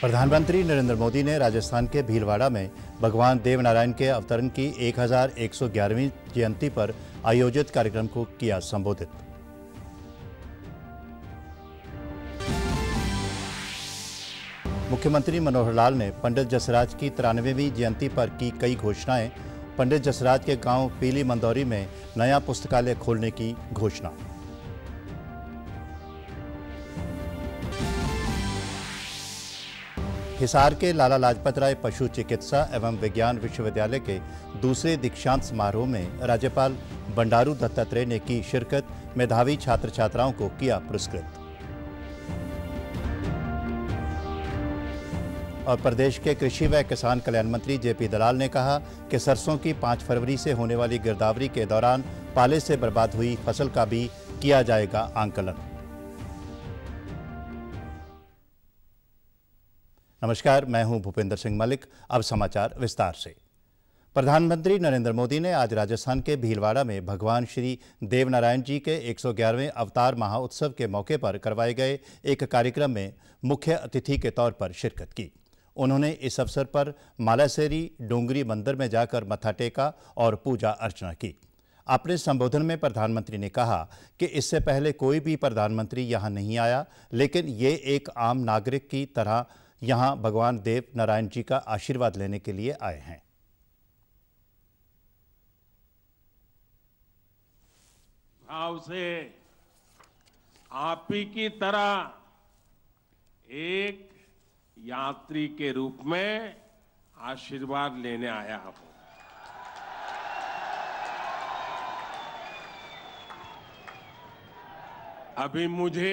प्रधानमंत्री नरेंद्र मोदी ने राजस्थान के भीलवाड़ा में भगवान देवनारायण के अवतरण की 1111वीं जयंती पर आयोजित कार्यक्रम को किया संबोधित मुख्यमंत्री मनोहर लाल ने पंडित जसराज की तिरानवेवीं जयंती पर की कई घोषणाएं पंडित जसराज के गांव पीली मंदौरी में नया पुस्तकालय खोलने की घोषणा हिसार के लाला लाजपत राय पशु चिकित्सा एवं विज्ञान विश्वविद्यालय के दूसरे दीक्षांत समारोह में राज्यपाल बंडारू दत्तात्रेय ने की शिरकत मेधावी छात्र छात्राओं को किया पुरस्कृत और प्रदेश के कृषि व किसान कल्याण मंत्री जेपी दलाल ने कहा कि सरसों की पांच फरवरी से होने वाली गिरदावरी के दौरान पाले से बर्बाद हुई फसल का भी किया जाएगा आंकलन नमस्कार मैं हूं भूपेंद्र सिंह मलिक अब समाचार विस्तार से प्रधानमंत्री नरेंद्र मोदी ने आज राजस्थान के भीलवाड़ा में भगवान श्री देवनारायण जी के 111वें अवतार महाउत्सव के मौके पर करवाए गए एक कार्यक्रम में मुख्य अतिथि के तौर पर शिरकत की उन्होंने इस अवसर पर मालासेरी डोंगरी मंदिर में जाकर मत्था टेका और पूजा अर्चना की अपने संबोधन में प्रधानमंत्री ने कहा कि इससे पहले कोई भी प्रधानमंत्री यहां नहीं आया लेकिन ये एक आम नागरिक की तरह यहां भगवान देव नारायण जी का आशीर्वाद लेने के लिए आए हैं भाव से आप ही की तरह एक यात्री के रूप में आशीर्वाद लेने आया हूं अभी मुझे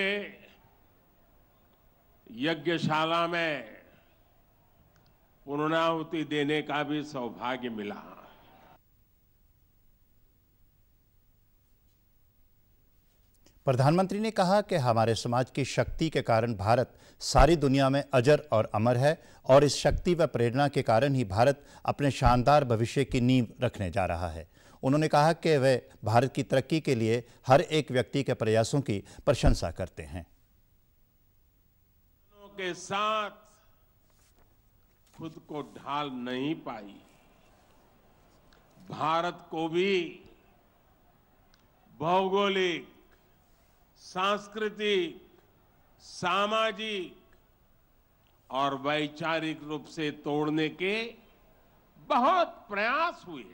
यज्ञशाला में पूर्णाहुति देने का भी सौभाग्य मिला प्रधानमंत्री ने कहा कि हमारे समाज की शक्ति के कारण भारत सारी दुनिया में अजर और अमर है और इस शक्ति व प्रेरणा के कारण ही भारत अपने शानदार भविष्य की नींव रखने जा रहा है उन्होंने कहा कि वे भारत की तरक्की के लिए हर एक व्यक्ति के प्रयासों की प्रशंसा करते हैं के साथ खुद को ढाल नहीं पाई भारत को भी भौगोलिक सांस्कृतिक सामाजिक और वैचारिक रूप से तोड़ने के बहुत प्रयास हुए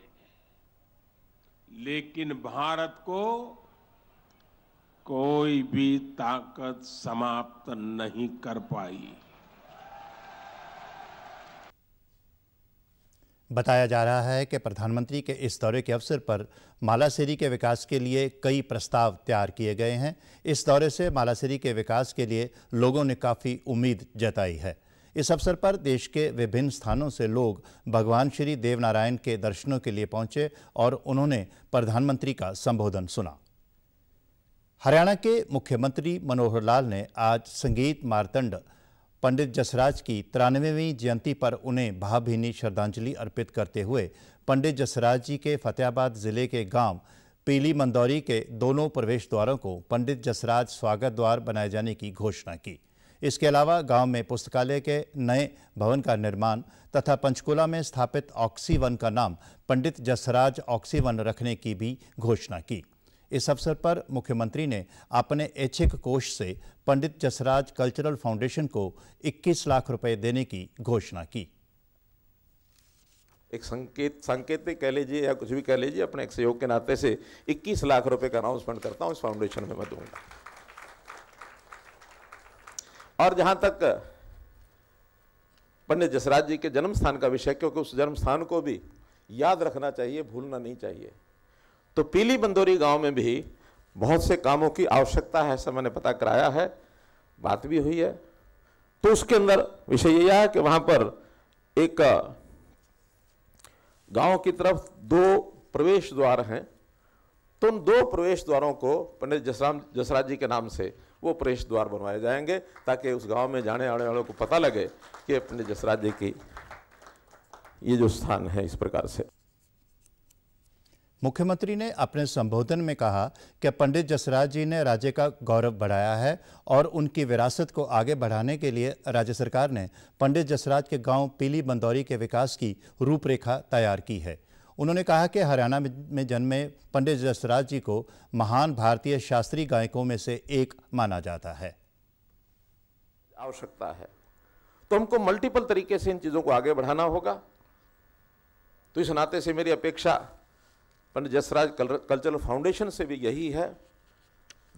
लेकिन भारत को कोई भी ताकत समाप्त नहीं कर पाई बताया जा रहा है कि प्रधानमंत्री के इस दौरे के अवसर पर मालासेरी के विकास के लिए कई प्रस्ताव तैयार किए गए हैं इस दौरे से मालासेरी के विकास के लिए लोगों ने काफ़ी उम्मीद जताई है इस अवसर पर देश के विभिन्न स्थानों से लोग भगवान श्री देवनारायण के दर्शनों के लिए पहुंचे और उन्होंने प्रधानमंत्री का संबोधन सुना हरियाणा के मुख्यमंत्री मनोहर लाल ने आज संगीत मारतंड पंडित जसराज की तिरानवेवीं जयंती पर उन्हें भावभीनी श्रद्धांजलि अर्पित करते हुए पंडित जसराज जी के फतेहाबाद जिले के गांव पीली मंदौरी के दोनों प्रवेश द्वारों को पंडित जसराज स्वागत द्वार बनाए जाने की घोषणा की इसके अलावा गांव में पुस्तकालय के नए भवन का निर्माण तथा पंचकुला में स्थापित ऑक्सीवन का नाम पंडित जसराज ऑक्सीवन रखने की भी घोषणा की इस अवसर पर मुख्यमंत्री ने अपने ऐच्छिक कोष से पंडित जसराज कल्चरल फाउंडेशन को 21 लाख रुपए देने की घोषणा की एक संकेत संकेतिक कह लीजिए या कुछ भी कह लीजिए अपने एक सहयोग के नाते से 21 लाख रुपए का अनाउंसमेंट करता हूं इस फाउंडेशन में मैं दूंगा और जहां तक पंडित जसराज जी के जन्म स्थान का विषय क्योंकि उस जन्म स्थान को भी याद रखना चाहिए भूलना नहीं चाहिए तो पीली बंदोरी गांव में भी बहुत से कामों की आवश्यकता है ऐसा मैंने पता कराया है बात भी हुई है तो उसके अंदर विषय यह है कि वहाँ पर एक गांव की तरफ दो प्रवेश द्वार हैं तो उन दो प्रवेश द्वारों को पंडित जसराम जसराज जी के नाम से वो प्रवेश द्वार बनवाए जाएंगे ताकि उस गांव में जाने आने वालों को पता लगे कि पंडित जसराज जी की ये जो स्थान है इस प्रकार से मुख्यमंत्री ने अपने संबोधन में कहा कि पंडित जसराज जी ने राज्य का गौरव बढ़ाया है और उनकी विरासत को आगे बढ़ाने के लिए राज्य सरकार ने पंडित जसराज के गांव पीली बंदौरी के विकास की रूपरेखा तैयार की है उन्होंने कहा कि हरियाणा में जन्मे पंडित जसराज जी को महान भारतीय शास्त्रीय गायकों में से एक माना जाता है आवश्यकता है तो हमको मल्टीपल तरीके से इन चीज़ों को आगे बढ़ाना होगा तो इस नाते से मेरी अपेक्षा पंडित जसराज कल्चरल फाउंडेशन से भी यही है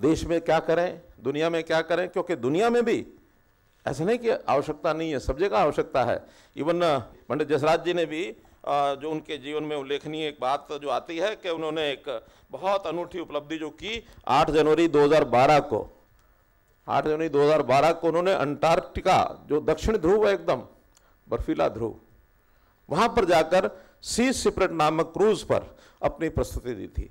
देश में क्या करें दुनिया में क्या करें क्योंकि दुनिया में भी ऐसा नहीं कि आवश्यकता नहीं है सब जगह आवश्यकता है इवन पंडित जसराज जी ने भी जो उनके जीवन में उल्लेखनीय एक बात जो आती है कि उन्होंने एक बहुत अनूठी उपलब्धि जो की 8 जनवरी 2012 को 8 जनवरी 2012 को उन्होंने अंटार्कटिका जो दक्षिण ध्रुव है एकदम बर्फीला ध्रुव वहाँ पर जाकर सी सिपरेट नामक क्रूज पर अपनी प्रस्तुति दी थी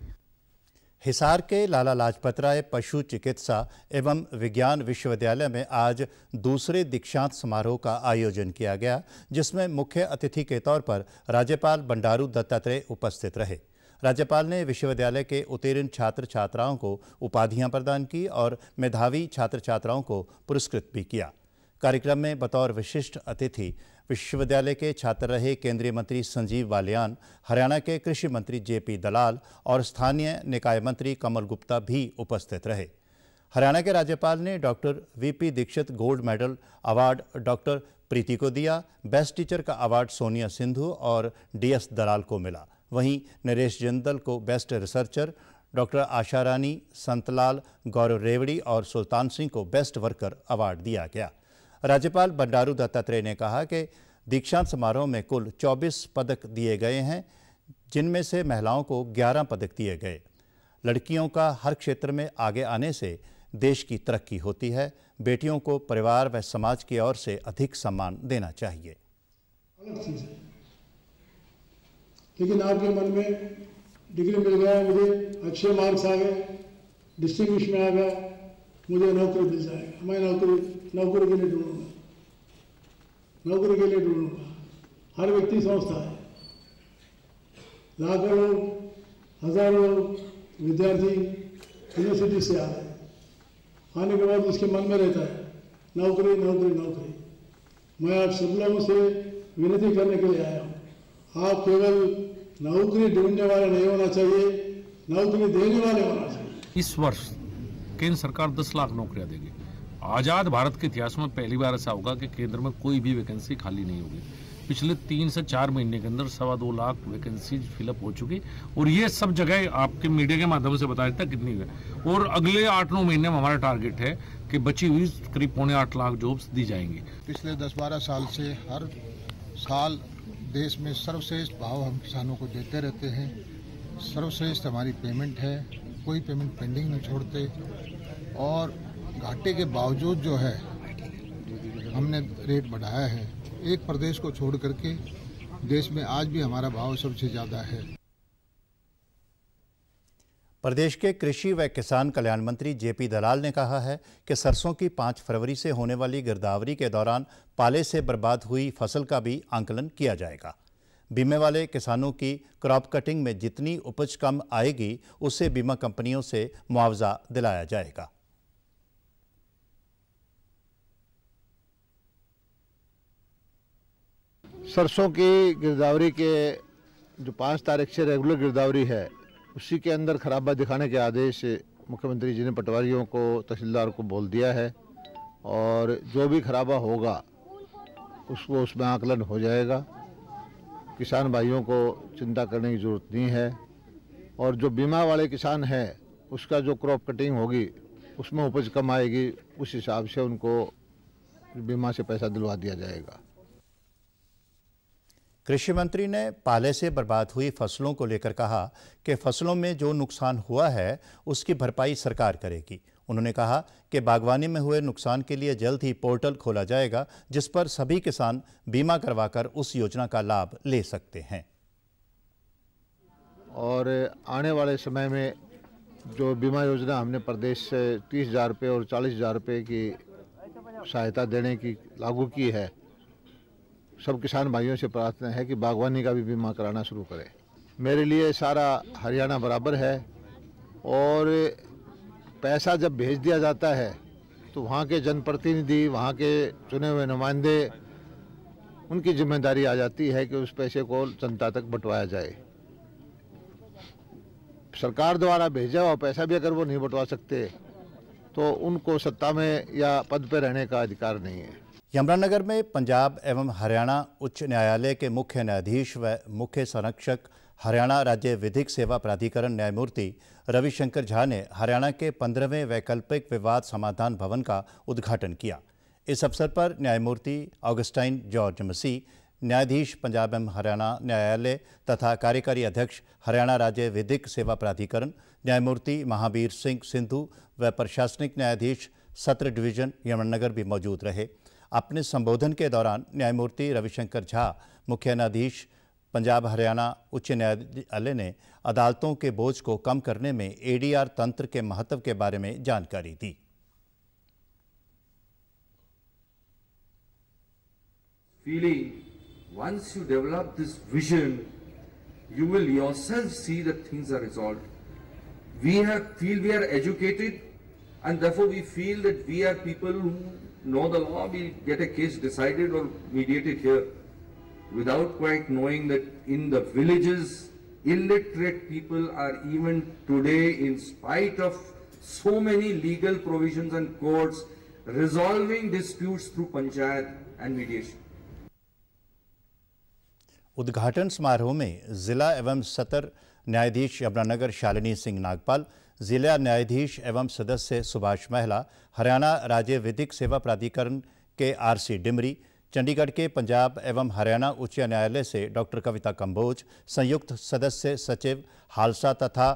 हिसार के लाला लाजपत राय पशु चिकित्सा एवं विज्ञान विश्वविद्यालय में आज दूसरे दीक्षांत समारोह का आयोजन किया गया जिसमें मुख्य अतिथि के तौर पर राज्यपाल बंडारू दत्तात्रेय उपस्थित रहे राज्यपाल ने विश्वविद्यालय के उत्तीर्ण छात्र छात्राओं को उपाधियां प्रदान की और मेधावी छात्र छात्राओं को पुरस्कृत भी किया कार्यक्रम में बतौर विशिष्ट अतिथि विश्वविद्यालय के छात्र रहे केंद्रीय मंत्री संजीव वालियान हरियाणा के कृषि मंत्री जेपी दलाल और स्थानीय निकाय मंत्री कमल गुप्ता भी उपस्थित रहे हरियाणा के राज्यपाल ने doctor V P Dikshit gold medal award doctor Preeti को दिया बेस्ट टीचर का अवार्ड सोनिया सिंधु और डीएस दलाल को मिला वहीं नरेश जिंदल को best researcher doctor Asha Rani Santlal Gaurav Rewari और सुल्तान सिंह को बेस्ट वर्कर अवार्ड दिया गया राज्यपाल बंडारू दत्तात्रेय ने कहा कि दीक्षांत समारोह में कुल 24 पदक दिए गए हैं जिनमें से महिलाओं को 11 पदक दिए गए लड़कियों का हर क्षेत्र में आगे आने से देश की तरक्की होती है बेटियों को परिवार व समाज की ओर से अधिक सम्मान देना चाहिए लेकिन आपके मन में डिग्री मिल गया मुझे अच्छे मार्क्स आ गए डिस्टिंग्विश में आ गया मुझे नौकरी मिल जाएगा मैं नौकरी नौकरी के लिए ढूंढूंगा नौकरी के लिए ढूंढूंगा हर व्यक्ति संस्था है लाखों लोग हजारों लोग विद्यार्थी यूनिवर्सिटी से आ रहे हैं आने के बाद उसके मन में रहता है नौकरी नौकरी नौकरी मैं आप सब लोगों से विनती करने के लिए आया हूँ आप केवल नौकरी ढूंढने वाले नहीं होना चाहिए नौकरी देने वाले होना चाहिए इस वर्ष केंद्र सरकार 10 लाख नौकरियां देगी आज़ाद भारत के इतिहास में पहली बार ऐसा होगा कि केंद्र में कोई भी वैकेंसी खाली नहीं होगी पिछले तीन से चार महीने के अंदर सवा दो लाख वैकेंसी फिलअप हो चुकी और ये सब जगह आपके मीडिया के माध्यम से बताया था कितनी है और अगले आठ नौ महीने में हमारा टारगेट है कि बची हुई करीब पौने आठ लाख जॉब्स दी जाएंगी पिछले दस बारह साल से हर साल देश में सर्वश्रेष्ठ भाव हम किसानों को देते रहते हैं सर्वश्रेष्ठ हमारी पेमेंट है कोई पेमेंट पेंडिंग नहीं छोड़ते और घाटे के बावजूद जो है हमने रेट बढ़ाया है एक प्रदेश को छोड़ करके देश में आज भी हमारा भाव सबसे ज़्यादा है प्रदेश के कृषि व किसान कल्याण मंत्री जेपी दलाल ने कहा है कि सरसों की पाँच फरवरी से होने वाली गिरदावरी के दौरान पाले से बर्बाद हुई फसल का भी आंकलन किया जाएगा बीमे वाले किसानों की क्रॉप कटिंग में जितनी उपज कम आएगी उसे बीमा कंपनियों से मुआवजा दिलाया जाएगा सरसों की गिरदावरी के जो पाँच तारीख से रेगुलर गिरदावरी है उसी के अंदर खराबा दिखाने के आदेश मुख्यमंत्री जी ने पटवारियों को तहसीलदार को बोल दिया है और जो भी खराबा होगा उसको उसमें आकलन हो जाएगा किसान भाइयों को चिंता करने की ज़रूरत नहीं है और जो बीमा वाले किसान हैं उसका जो क्रॉप कटिंग होगी उसमें उपज कम आएगी उस हिसाब से उनको बीमा से पैसा दिलवा दिया जाएगा कृषि मंत्री ने पाले से बर्बाद हुई फसलों को लेकर कहा कि फसलों में जो नुकसान हुआ है उसकी भरपाई सरकार करेगी उन्होंने कहा कि बागवानी में हुए नुकसान के लिए जल्द ही पोर्टल खोला जाएगा जिस पर सभी किसान बीमा करवाकर उस योजना का लाभ ले सकते हैं और आने वाले समय में जो बीमा योजना हमने प्रदेश से तीस हज़ार रुपये और चालीस हज़ार रुपये की सहायता देने की लागू की है सब किसान भाइयों से प्रार्थना है कि बागवानी का भी बीमा कराना शुरू करें मेरे लिए सारा हरियाणा बराबर है और पैसा जब भेज दिया जाता है तो वहाँ के जनप्रतिनिधि वहाँ के चुने हुए नुमाइंदे उनकी जिम्मेदारी आ जाती है कि उस पैसे को जनता तक बंटवाया जाए सरकार द्वारा भेजा हुआ पैसा भी अगर वो नहीं बंटवा सकते तो उनको सत्ता में या पद पर रहने का अधिकार नहीं है यमुनानगर में पंजाब एवं हरियाणा उच्च न्यायालय के मुख्य न्यायाधीश व मुख्य संरक्षक हरियाणा राज्य विधिक सेवा प्राधिकरण न्यायमूर्ति रविशंकर झा ने हरियाणा के पंद्रहवें वैकल्पिक विवाद समाधान भवन का उद्घाटन किया इस अवसर पर न्यायमूर्ति ऑगस्टाइन जॉर्ज मसीह न्यायाधीश पंजाब एवं हरियाणा न्यायालय तथा कार्यकारी अध्यक्ष हरियाणा राज्य विधिक सेवा प्राधिकरण न्यायमूर्ति महावीर सिंह सिंधु व प्रशासनिक न्यायाधीश सत्र डिवीजन यमुनानगर भी मौजूद रहे अपने संबोधन के दौरान न्यायमूर्ति रविशंकर झा मुख्य न्यायाधीश पंजाब हरियाणा उच्च न्यायालय ने अदालतों के बोझ को कम करने में एडीआर तंत्र के महत्व के बारे में जानकारी दी feeling once you develop this vision you will yourself see the things are resolve we have feel we are educated and therefore we feel that we are people who know the law we get a case decided और mediated here without quite knowing that in the villages, illiterate people are even today, in spite of so many legal provisions and courts, resolving disputes through panchayat and mediation. उद्घाटन समारोह में जिला एवं सत्र न्यायाधीश यमुनानगर शालिनी सिंह नागपाल जिला न्यायाधीश एवं सदस्य सुभाष महला हरियाणा राज्य विधिक सेवा प्राधिकरण के आरसी डिमरी चंडीगढ़ के पंजाब एवं हरियाणा उच्च न्यायालय से डॉक्टर कविता कंबोज संयुक्त सदस्य सचिव हालसा तथा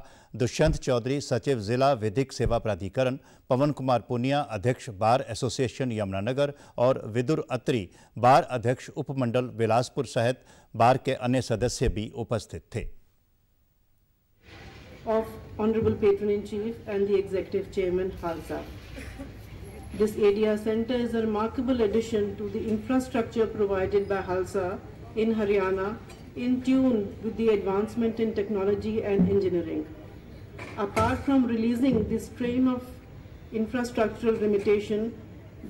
दुष्यंत चौधरी सचिव जिला विधिक सेवा प्राधिकरण पवन कुमार पुनिया अध्यक्ष बार एसोसिएशन यमुनानगर और विदुर अत्री बार अध्यक्ष उपमंडल बिलासपुर सहित बार के अन्य सदस्य भी उपस्थित थे of Honorable Patron in Chief and the Executive Chairman Halsa. This ADR center is a remarkable addition to the infrastructure provided by Halsa in Haryana in tune with the advancement in technology and engineering. Apart from releasing the strain of infrastructural limitation,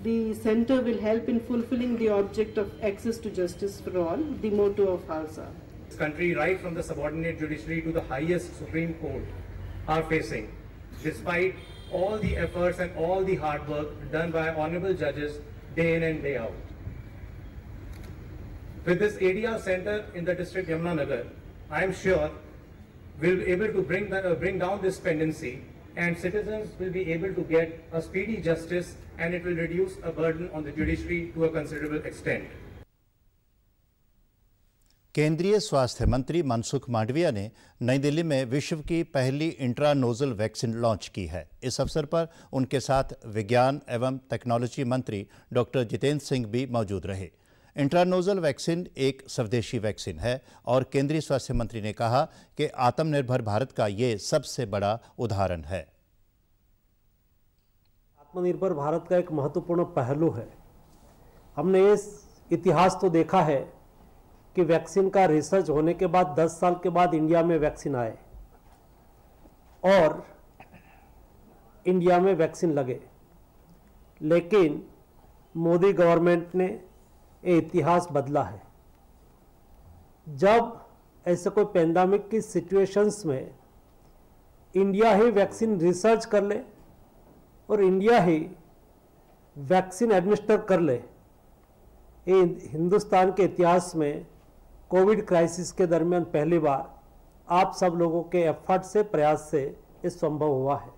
the center will help in fulfilling the object of access to justice for all, the motto of HALSA. This country, right from the subordinate judiciary to the highest Supreme Court, are facing, despite all the efforts and all the hard work done by honorable judges day in and day out. With this ADR center in the district Yamunanagar, I am sure we'll be able to bring, that, uh, bring down this pendency and citizens will be able to get a speedy justice and it will reduce a burden on the judiciary to a considerable extent. केंद्रीय स्वास्थ्य मंत्री मनसुख मांडविया ने नई दिल्ली में विश्व की पहली इंट्रानोजल vaccine launch की है इस अवसर पर उनके साथ विज्ञान एवं टेक्नोलॉजी मंत्री डॉक्टर जितेंद्र सिंह भी मौजूद रहे इंट्रानोजल वैक्सीन एक स्वदेशी वैक्सीन है और केंद्रीय स्वास्थ्य मंत्री ने कहा कि आत्मनिर्भर भारत का ये सबसे बड़ा उदाहरण है आत्मनिर्भर भारत का एक महत्वपूर्ण पहलू है हमने इस इतिहास तो देखा है कि वैक्सीन का रिसर्च होने के बाद 10 साल के बाद इंडिया में वैक्सीन आए और इंडिया में वैक्सीन लगे लेकिन मोदी गवर्नमेंट ने ये इतिहास बदला है जब ऐसे कोई पैंडामिक की सिचुएशंस में इंडिया ही वैक्सीन रिसर्च कर ले और इंडिया ही वैक्सीन एडमिनिस्टर कर ले ये हिंदुस्तान के इतिहास में कोविड क्राइसिस के दरमियान पहली बार आप सब लोगों के एफर्ट से प्रयास से इस संभव हुआ है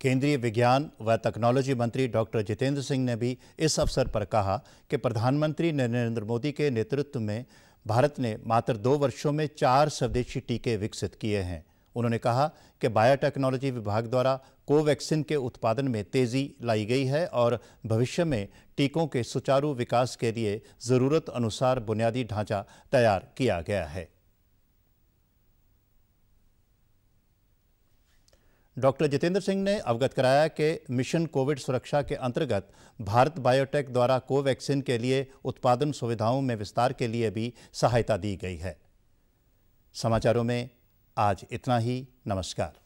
केंद्रीय विज्ञान व टेक्नोलॉजी मंत्री डॉक्टर जितेंद्र सिंह ने भी इस अवसर पर कहा कि प्रधानमंत्री नरेंद्र मोदी के नेतृत्व में भारत ने मात्र दो वर्षों में चार स्वदेशी टीके विकसित किए हैं उन्होंने कहा कि बायोटेक्नोलॉजी विभाग द्वारा कोवैक्सीन के उत्पादन में तेज़ी लाई गई है और भविष्य में टीकों के सुचारू विकास के लिए ज़रूरत अनुसार बुनियादी ढांचा तैयार किया गया है डॉक्टर जितेंद्र सिंह ने अवगत कराया कि मिशन कोविड सुरक्षा के अंतर्गत भारत बायोटेक द्वारा कोवैक्सीन के लिए उत्पादन सुविधाओं में विस्तार के लिए भी सहायता दी गई है समाचारों में आज इतना ही नमस्कार